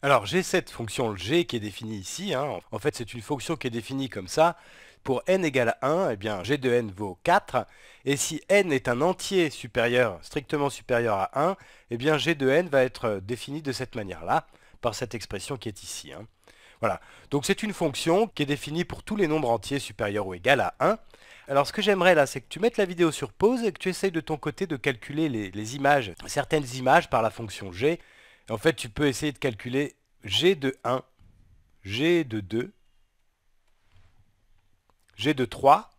Alors j'ai cette fonction g qui est définie ici. Hein. En fait, c'est une fonction qui est définie comme ça. Pour n égale 1, eh bien, g de n vaut 4. Et si n est un entier supérieur, strictement supérieur à 1, eh bien, g de n va être euh, défini de cette manière-là, par cette expression qui est ici. Hein. Voilà. Donc c'est une fonction qui est définie pour tous les nombres entiers supérieurs ou égaux à 1. Alors ce que j'aimerais là, c'est que tu mettes la vidéo sur pause et que tu essayes de ton côté de calculer les, les images, certaines images par la fonction g en fait, tu peux essayer de calculer G de 1, G de 2, G de 3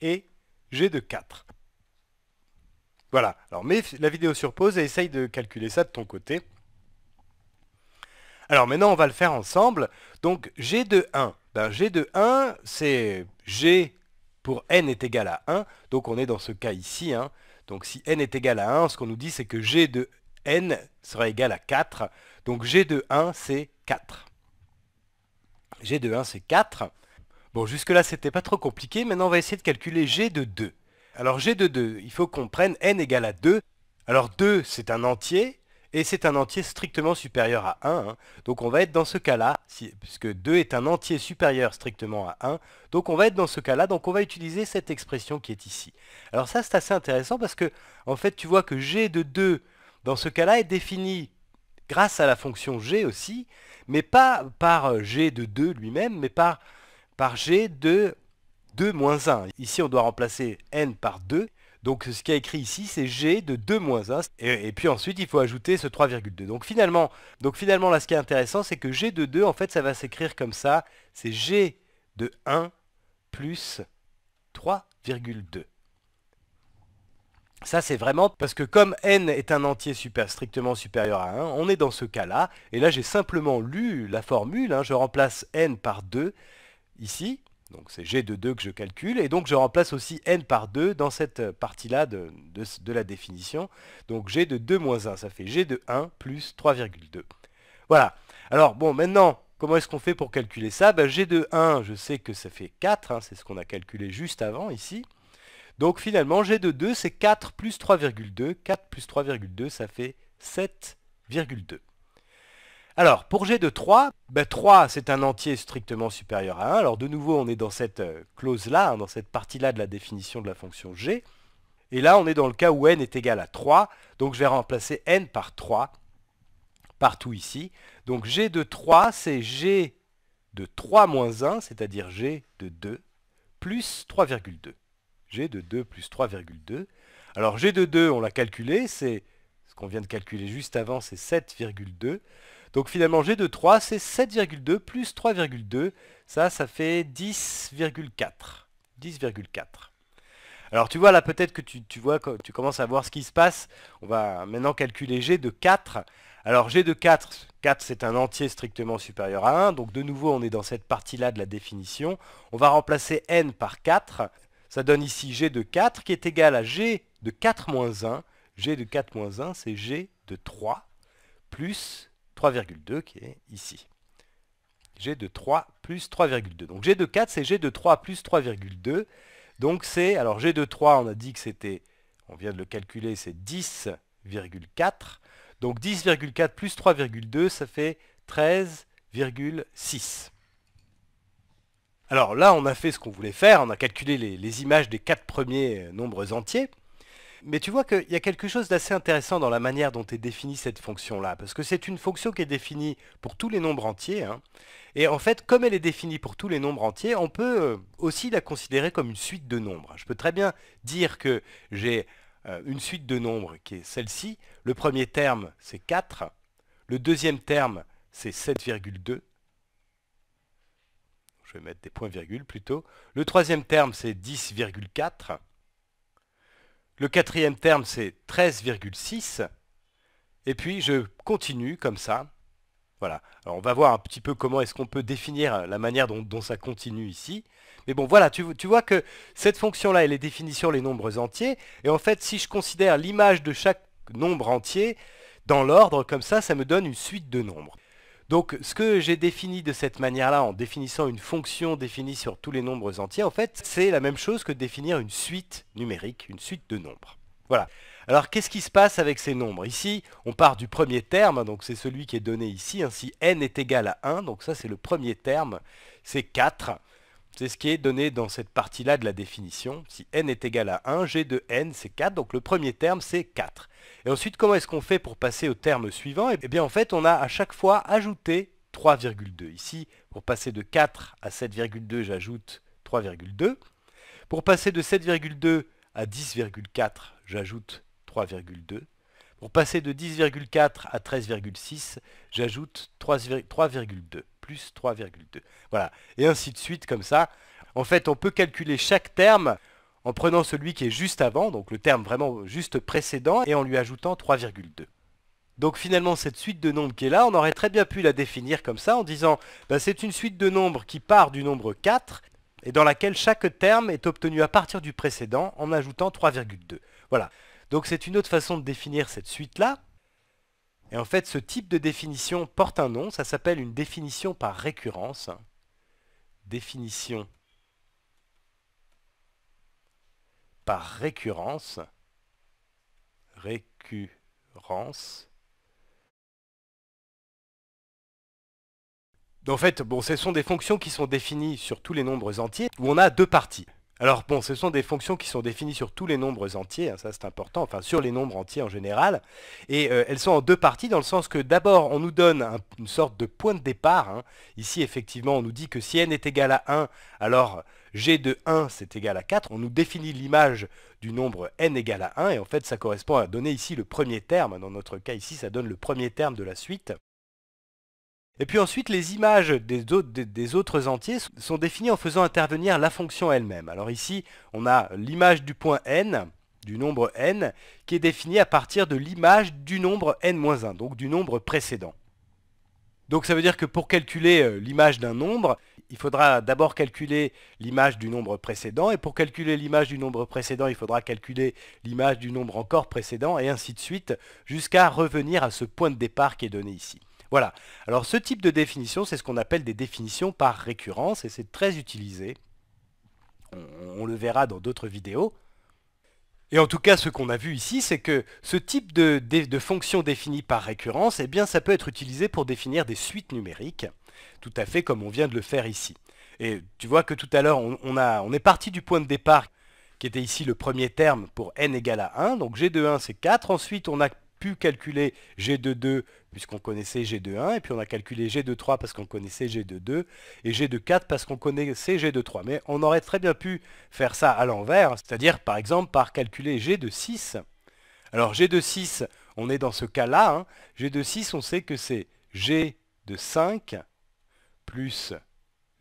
et G de 4. Voilà. Alors, mets la vidéo sur pause et essaye de calculer ça de ton côté. Alors maintenant, on va le faire ensemble. Donc, G de 1. Ben, G de 1, c'est G pour n est égal à 1. Donc, on est dans ce cas ici. Hein. Donc, si n est égal à 1, ce qu'on nous dit, c'est que G de n sera égal à 4. Donc g de 1, c'est 4. g de 1, c'est 4. Bon, jusque-là, c'était pas trop compliqué. Maintenant, on va essayer de calculer g de 2. Alors g de 2, il faut qu'on prenne n égale à 2. Alors 2, c'est un entier, et c'est un entier strictement supérieur à 1. Hein. Donc on va être dans ce cas-là, puisque 2 est un entier supérieur strictement à 1. Donc on va être dans ce cas-là, donc on va utiliser cette expression qui est ici. Alors ça c'est assez intéressant parce que en fait tu vois que g de 2 dans ce cas-là, est défini grâce à la fonction g aussi, mais pas par euh, g de 2 lui-même, mais par, par g de 2 moins 1. Ici, on doit remplacer n par 2. Donc ce qui est écrit ici, c'est g de 2 moins 1. Et, puis ensuite, il faut ajouter ce 3,2. Donc finalement, donc finalement, là, ce qui est intéressant, c'est que g de 2, en fait, ça va s'écrire comme ça. C'est g de 1 plus 3,2. Ça, c'est vraiment parce que comme n est un entier strictement supérieur à 1, on est dans ce cas-là. Et là, j'ai simplement lu la formule. Hein. je remplace n par 2 ici. Donc c'est g de 2 que je calcule. Et donc je remplace aussi n par 2 dans cette partie-là de, la définition. Donc g de 2 moins 1, ça fait g de 1 plus 3,2. Voilà. Alors bon, maintenant, comment est-ce qu'on fait pour calculer ça ben, G de 1, je sais que ça fait 4. Hein. c'est ce qu'on a calculé juste avant ici. Donc finalement, g de 2, c'est 4 plus 3,2. 4 plus 3,2, ça fait 7,2. Alors, pour g de 3, ben 3 c'est un entier strictement supérieur à 1. Alors de nouveau, on est dans cette euh, clause-là, hein, dans cette partie-là de la définition de la fonction g. Et là, on est dans le cas où n est égal à 3. Donc je vais remplacer n par 3 partout ici. Donc g de 3, c'est g de 3 moins 1, c'est-à-dire g de 2, plus 3,2. G de 2 plus 3,2. Alors G de 2, on l'a calculé, c'est ce qu'on vient de calculer juste avant, c'est 7,2. Donc finalement G de 3, c'est 7,2 plus 3,2. Ça, ça fait 10,4. 10,4. Alors tu vois là peut-être que tu, vois tu commences à voir ce qui se passe. On va maintenant calculer G de 4. Alors G de 4, 4 c'est un entier strictement supérieur à 1. Donc de nouveau on est dans cette partie là de la définition. On va remplacer n par 4. Ça donne ici g de 4 qui est égal à g de 4 moins 1. g de 4 moins 1, c'est g de 3 plus 3,2 qui est ici. g de 3 plus 3,2. Donc g de 4, c'est g de 3 plus 3,2. Donc c'est, alors g de 3, on a dit que c'était, on vient de le calculer, c'est 10,4. Donc 10,4 plus 3,2, ça fait 13,6. Alors là, on a fait ce qu'on voulait faire, on a calculé les, images des quatre premiers euh, nombres entiers. Mais tu vois qu'il y a quelque chose d'assez intéressant dans la manière dont est définie cette fonction-là, parce que c'est une fonction qui est définie pour tous les nombres entiers, hein. et en fait, comme elle est définie pour tous les nombres entiers, on peut euh, aussi la considérer comme une suite de nombres. Je peux très bien dire que j'ai euh, une suite de nombres qui est celle-ci, le premier terme c'est 4, le deuxième terme c'est 7,2, je vais mettre des points-virgules plutôt. Le troisième terme, c'est 10,4. Le quatrième terme, c'est 13,6. Et puis, je continue comme ça. Voilà. Alors, on va voir un petit peu comment est-ce qu'on peut définir la manière dont, ça continue ici. Mais bon, voilà, tu vois que cette fonction-là, elle est définie sur les nombres entiers. Et en fait, si je considère l'image de chaque nombre entier dans l'ordre, comme ça, ça me donne une suite de nombres. Donc ce que j'ai défini de cette manière-là, en définissant une fonction définie sur tous les nombres entiers, en fait, c'est la même chose que définir une suite numérique, une suite de nombres. Voilà. Alors qu'est-ce qui se passe avec ces nombres Ici, on part du premier terme, donc c'est celui qui est donné ici. Ainsi, hein. si n est égal à 1, donc ça c'est le premier terme, c'est 4. C'est ce qui est donné dans cette partie-là de la définition. Si n est égal à 1, g de n, c'est 4, donc le premier terme, c'est 4. Et ensuite, comment est-ce qu'on fait pour passer au terme suivant Eh bien, en fait, on a à chaque fois ajouté 3,2. Ici, pour passer de 4 à 7,2, j'ajoute 3,2. Pour passer de 7,2 à 10,4, j'ajoute 3,2. Pour passer de 10,4 à 13,6, j'ajoute 3,2 plus 3,2. Voilà, et ainsi de suite comme ça. En fait, on peut calculer chaque terme en prenant celui qui est juste avant, donc le terme vraiment juste précédent, et en lui ajoutant 3,2. Donc finalement, cette suite de nombres qui est là, on aurait très bien pu la définir comme ça, en disant bah, c'est une suite de nombres qui part du nombre 4, et dans laquelle chaque terme est obtenu à partir du précédent en ajoutant 3,2. Voilà. Donc c'est une autre façon de définir cette suite-là. Et en fait, ce type de définition porte un nom, ça s'appelle une définition par récurrence. Définition par récurrence. Récurrence. En fait, bon, ce sont des fonctions qui sont définies sur tous les nombres entiers, où on a deux parties. Alors bon, ce sont des fonctions qui sont définies sur tous les nombres entiers, hein, ça c'est important, enfin sur les nombres entiers en général, et euh, elles sont en deux parties dans le sens que d'abord on nous donne une sorte de point de départ, hein. ici effectivement on nous dit que si n est égal à 1, alors g de 1 c'est égal à 4, on nous définit l'image du nombre n égal à 1, et en fait ça correspond à donner ici le premier terme, dans notre cas ici ça donne le premier terme de la suite, et puis ensuite, les images des autres, entiers sont définies en faisant intervenir la fonction elle-même. Alors ici, on a l'image du point n, du nombre n, qui est définie à partir de l'image du nombre n-1, donc du nombre précédent. Donc ça veut dire que pour calculer euh, l'image d'un nombre, il faudra d'abord calculer l'image du nombre précédent, et pour calculer l'image du nombre précédent, il faudra calculer l'image du nombre encore précédent, et ainsi de suite, jusqu'à revenir à ce point de départ qui est donné ici. Voilà. Alors ce type de définition, c'est ce qu'on appelle des définitions par récurrence et c'est très utilisé. On, le verra dans d'autres vidéos. Et en tout cas, ce qu'on a vu ici, c'est que ce type de, fonction définie par récurrence, eh bien, ça peut être utilisé pour définir des suites numériques, tout à fait comme on vient de le faire ici. Et tu vois que tout à l'heure, on, on est parti du point de départ, qui était ici le premier terme pour n égale à 1, donc g de 1, c'est 4. Ensuite, on a pu calculer g de 2 puisqu'on connaissait g de 1, et puis on a calculé g de 3 parce qu'on connaissait g de 2, et g de 4 parce qu'on connaissait g de 3. Mais on aurait très bien pu faire ça à l'envers, c'est-à-dire par exemple par calculer g de 6. Alors g de 6, on est dans ce cas-là, G de 6, on sait que c'est G de 5 plus,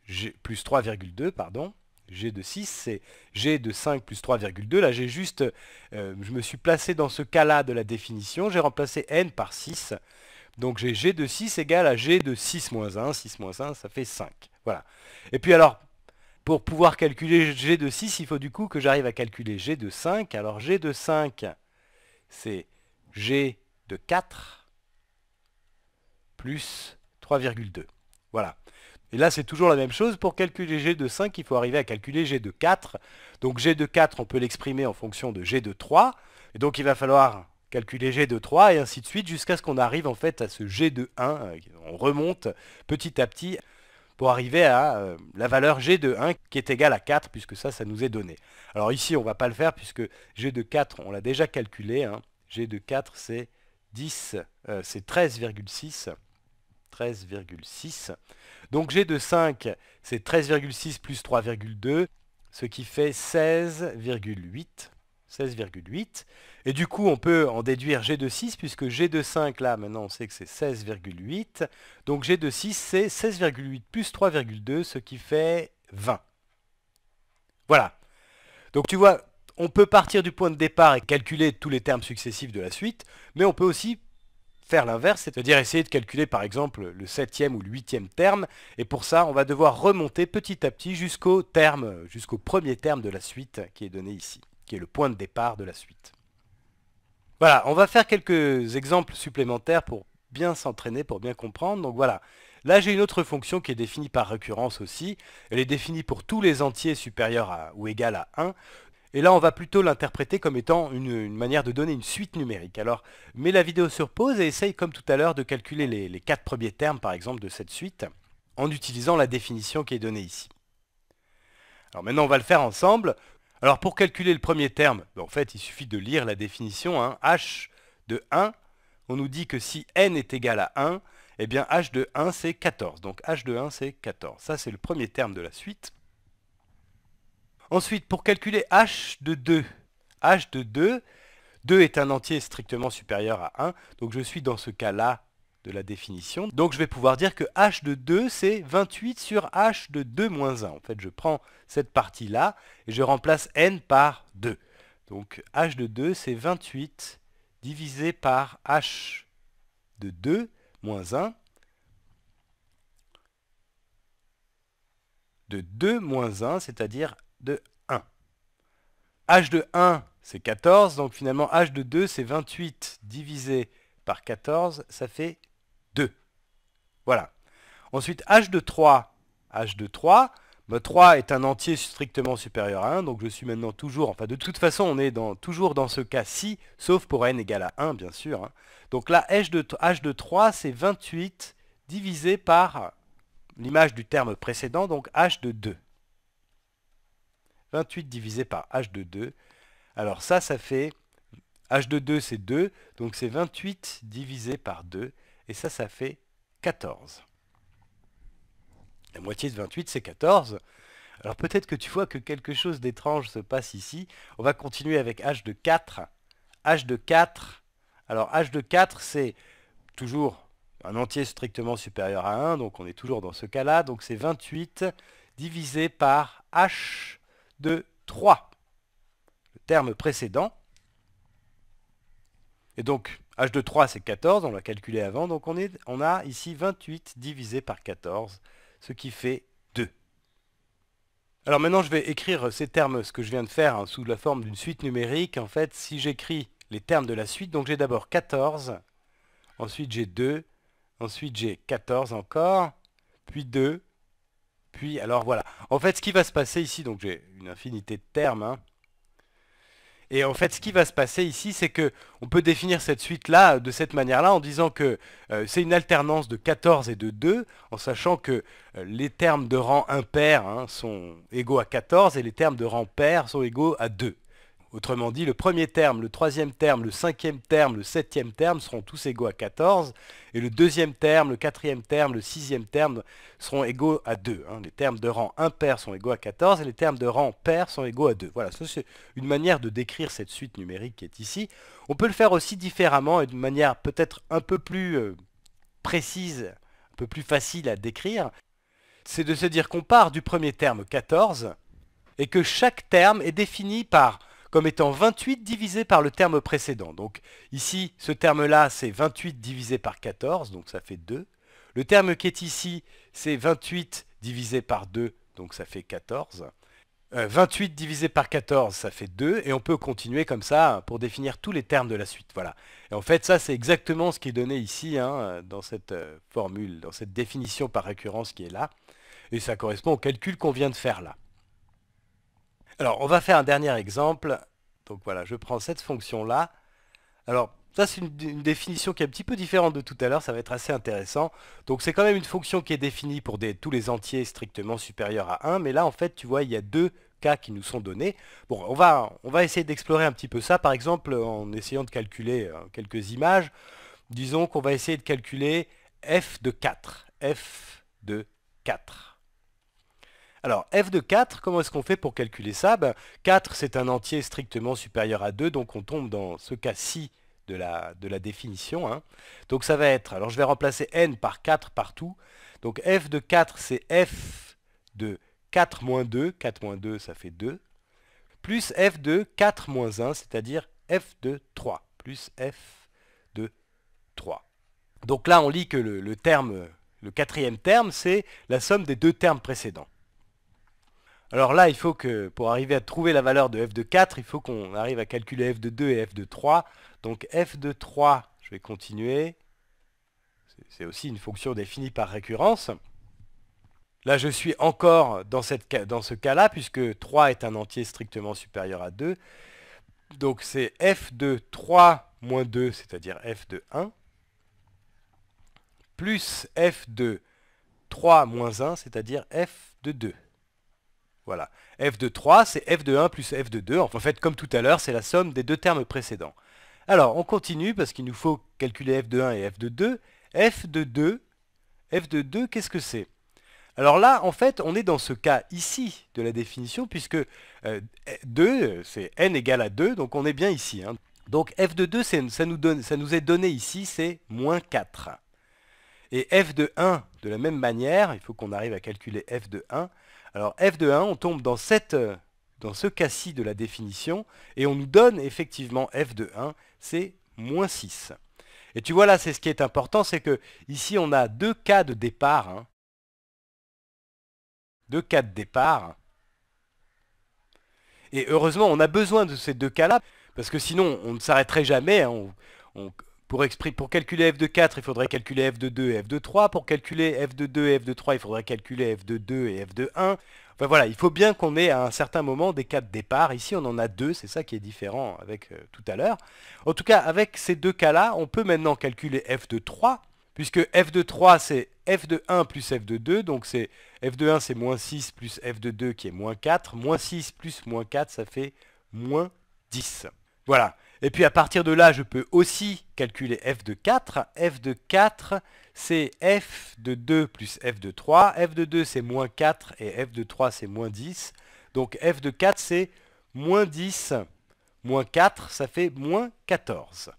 G, 3,2, pardon, G de 6, c'est G de 5 plus 3,2. Là, j'ai juste, je me suis placé dans ce cas-là de la définition. J'ai remplacé n par 6. Donc j'ai g de 6 égale à g de 6 moins 1. 6 moins 1, ça fait 5. Voilà. Et puis alors, pour pouvoir calculer g de 6, il faut du coup que j'arrive à calculer g de 5. Alors g de 5, c'est g de 4 plus 3,2. Voilà. Et là, c'est toujours la même chose. Pour calculer g de 5, il faut arriver à calculer g de 4. Donc g de 4, on peut l'exprimer en fonction de g de 3. Et donc il va falloir calculer g de 3 et ainsi de suite jusqu'à ce qu'on arrive en fait à ce g de 1. Euh, on remonte petit à petit pour arriver à euh, la valeur g de 1 qui est égale à 4 puisque ça, ça nous est donné. Alors ici, on ne va pas le faire puisque g de 4, on l'a déjà calculé. Hein. g de 4, c'est 10, euh, c'est 13,6. 13,6. Donc g de 5, c'est 13,6 plus 3,2, ce qui fait 16,8. 16,8. Et du coup, on peut en déduire G de 6, puisque G de 5, là, maintenant, on sait que c'est 16,8. Donc G de 6, c'est 16,8 plus 3,2, ce qui fait 20. Voilà. Donc tu vois, on peut partir du point de départ et calculer tous les termes successifs de la suite, mais on peut aussi faire l'inverse, c'est-à-dire essayer de calculer par exemple le septième ou le huitième terme, et pour ça on va devoir remonter petit à petit jusqu'au terme, jusqu'au premier terme de la suite qui est donné ici qui est le point de départ de la suite. Voilà, on va faire quelques exemples supplémentaires pour bien s'entraîner, pour bien comprendre. Donc voilà, là j'ai une autre fonction qui est définie par récurrence aussi. Elle est définie pour tous les entiers supérieurs à, ou égaux à 1. Et là, on va plutôt l'interpréter comme étant une, manière de donner une suite numérique. Alors, mets la vidéo sur pause et essaye, comme tout à l'heure, de calculer les, les quatre premiers termes, par exemple, de cette suite, en utilisant la définition qui est donnée ici. Alors maintenant, on va le faire ensemble. Alors pour calculer le premier terme, ben, en fait il suffit de lire la définition, hein. h de 1, on nous dit que si n est égal à 1, eh bien h de 1 c'est 14, donc h de 1 c'est 14. Ça c'est le premier terme de la suite. Ensuite pour calculer h de 2, h de 2, 2 est un entier strictement supérieur à 1, donc je suis dans ce cas-là de la définition. Donc je vais pouvoir dire que h de 2 c'est 28 sur h de 2 moins 1. En fait je prends cette partie là et je remplace n par 2. Donc h de 2 c'est 28 divisé par h de 2 moins 1 de 2 moins 1, c'est-à-dire de 1. h de 1 c'est 14, donc finalement h de 2 c'est 28 divisé par 14, ça fait 2. Voilà. Ensuite, h de 3, h de 3, 3 bah, est un entier strictement supérieur à 1, donc je suis maintenant toujours, enfin de toute façon on est dans, toujours dans ce cas-ci, sauf pour n égale à 1 bien sûr. Hein. Donc là de, h de 3 c'est 28 divisé par l'image du terme précédent, donc h de 2. 28 divisé par h de 2. Alors ça, ça fait h de 2 c'est 2, donc c'est 28 divisé par 2 et ça, ça fait 14. La moitié de 28, c'est 14. Alors peut-être que tu vois que quelque chose d'étrange se passe ici. On va continuer avec H de 4. H de 4. Alors H de 4, c'est toujours un entier strictement supérieur à 1, donc on est toujours dans ce cas-là. Donc c'est 28 divisé par H de 3. Le terme précédent, et donc, h de 3, c'est 14, on l'a calculé avant, donc on, a ici 28 divisé par 14, ce qui fait 2. Alors maintenant, je vais écrire ces termes, ce que je viens de faire, hein, sous la forme d'une suite numérique. En fait, si j'écris les termes de la suite, donc j'ai d'abord 14, ensuite j'ai 2, ensuite j'ai 14 encore, puis 2, puis alors voilà. En fait, ce qui va se passer ici, donc j'ai une infinité de termes, hein, et en fait, ce qui va se passer ici, c'est que on peut définir cette suite-là euh, de cette manière-là en disant que euh, c'est une alternance de 14 et de 2, en sachant que euh, les termes de rang impair hein, sont égaux à 14 et les termes de rang pair sont égaux à 2. Autrement dit, le premier terme, le troisième terme, le cinquième terme, le septième terme seront tous égaux à 14, et le deuxième terme, le quatrième terme, le sixième terme seront égaux à 2. Hein. Les termes de rang impair sont égaux à 14, et les termes de rang pair sont égaux à 2. Voilà, c'est une manière de décrire cette suite numérique qui est ici. On peut le faire aussi différemment, et d'une manière peut-être un peu plus euh, précise, un peu plus facile à décrire. C'est de se dire qu'on part du premier terme 14, et que chaque terme est défini par comme étant 28 divisé par le terme précédent. Donc ici, ce terme-là, c'est 28 divisé par 14, donc ça fait 2. Le terme qui est ici, c'est 28 divisé par 2, donc ça fait 14. 28 euh, divisé par 14, ça fait 2, et on peut continuer comme ça pour définir tous les termes de la suite. Voilà. Et en fait, ça, c'est exactement ce qui est donné ici, hein, dans cette euh, formule, dans cette définition par récurrence qui est là. Et ça correspond au calcul qu'on vient de faire là. Alors, on va faire un dernier exemple. Donc voilà, je prends cette fonction-là. Alors, ça, c'est une, définition qui est un petit peu différente de tout à l'heure, ça va être assez intéressant. Donc c'est quand même une fonction qui est définie pour tous les entiers strictement supérieurs à 1, mais là, en fait, tu vois, il y a deux cas qui nous sont donnés. Bon, on va, on va essayer d'explorer un petit peu ça, par exemple, en essayant de calculer euh, quelques images. Disons qu'on va essayer de calculer f de 4. f de 4. Alors, f de 4, comment est-ce qu'on fait pour calculer ça 4, ben, c'est un entier strictement supérieur à 2, donc on tombe dans ce cas-ci de la, définition. Hein. Donc ça va être, alors je vais remplacer n par 4 partout. Donc f de 4, c'est f de 4 moins 2, 4 moins 2, ça fait 2, plus f de 4 moins 1, c'est-à-dire f de 3, plus f de 3. Donc là, on lit que le quatrième terme, c'est la somme des deux termes précédents. Alors là, il faut que, pour arriver à trouver la valeur de f de 4, il faut qu'on arrive à calculer f de 2 et f de 3. Donc f de 3, je vais continuer. C'est aussi une fonction définie par récurrence. Là, je suis encore dans, cette, dans ce cas-là, puisque 3 est un entier strictement supérieur à 2. Donc c'est f de 3 moins 2, c'est-à-dire f de 1, plus f de 3 moins 1, c'est-à-dire f de 2. Voilà. f de 3, c'est f de 1 plus f de 2. en fait, comme tout à l'heure, c'est la somme des deux termes précédents. Alors, on continue parce qu'il nous faut calculer f de 1 et f de 2. f de 2, f de 2, qu'est-ce que c'est alors là, en fait, on est dans ce cas ici de la définition, puisque 2, c'est n égale à 2, donc on est bien ici. Donc f de 2, ça nous est donné ici, c'est moins 4. Et f de 1, de la même manière, il faut qu'on arrive à calculer f de 1, alors f de 1, on tombe dans, cette, euh, dans ce cas-ci de la définition, et on nous donne effectivement f de 1, c'est moins 6. Et tu vois là, c'est ce qui est important, c'est que ici on a deux cas de départ. Hein. Deux cas de départ. Et heureusement, on a besoin de ces deux cas-là, parce que sinon on ne s'arrêterait jamais. Hein. on, pour, calculer f de 4, il faudrait calculer f de 2 et f de 3. Pour calculer f de 2 et f de 3, il faudrait calculer f de 2 et f de 1. Enfin voilà, il faut bien qu'on ait à un certain moment des cas de départ. Ici, on en a deux, c'est ça qui est différent avec tout à l'heure. En tout cas, avec ces deux cas-là, on peut maintenant calculer f de 3, puisque f de 3, c'est f de 1 plus f de 2. Donc c'est f de 1, c'est moins 6 plus f de 2 qui est moins 4. Moins 6 plus moins 4, ça fait moins 10. Voilà. Et puis à partir de là, je peux aussi calculer f de 4. f de 4, c'est f de 2 plus f de 3. f de 2, c'est moins 4 et f de 3, c'est moins 10. Donc f de 4, c'est moins 10, moins 4, ça fait moins 14.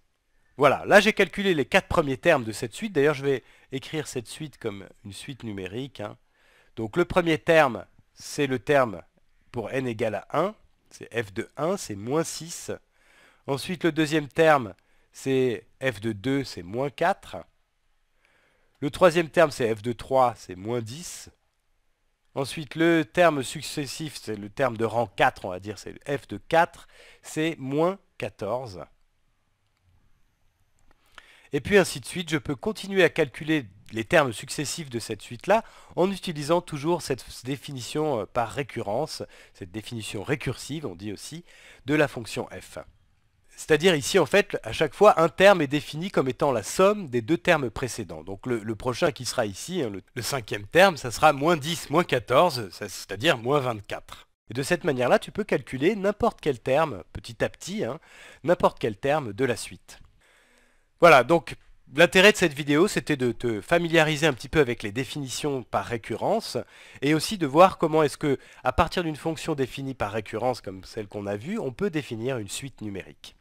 Voilà, là j'ai calculé les quatre premiers termes de cette suite. D'ailleurs, je vais écrire cette suite comme une suite numérique. Hein. Donc le premier terme, c'est le terme pour n égale à 1. C'est f de 1, c'est moins 6 Ensuite, le deuxième terme, c'est f de 2, c'est moins 4. Le troisième terme, c'est f de 3, c'est moins 10. Ensuite, le terme successif, c'est le terme de rang 4, on va dire, c'est f de 4, c'est moins 14. Et puis ainsi de suite, je peux continuer à calculer les termes successifs de cette suite-là en utilisant toujours cette définition euh, par récurrence, cette définition récursive, on dit aussi, de la fonction f. C'est-à-dire ici, en fait, à chaque fois, un terme est défini comme étant la somme des deux termes précédents. Donc le, prochain qui sera ici, hein, le, cinquième terme, ça sera moins 10, moins 14, c'est-à-dire moins 24. Et de cette manière-là, tu peux calculer n'importe quel terme, petit à petit, hein, n'importe quel terme de la suite. Voilà, donc L'intérêt de cette vidéo, c'était de te familiariser un petit peu avec les définitions par récurrence et aussi de voir comment est-ce que, à partir d'une fonction définie par récurrence comme celle qu'on a vue, on peut définir une suite numérique.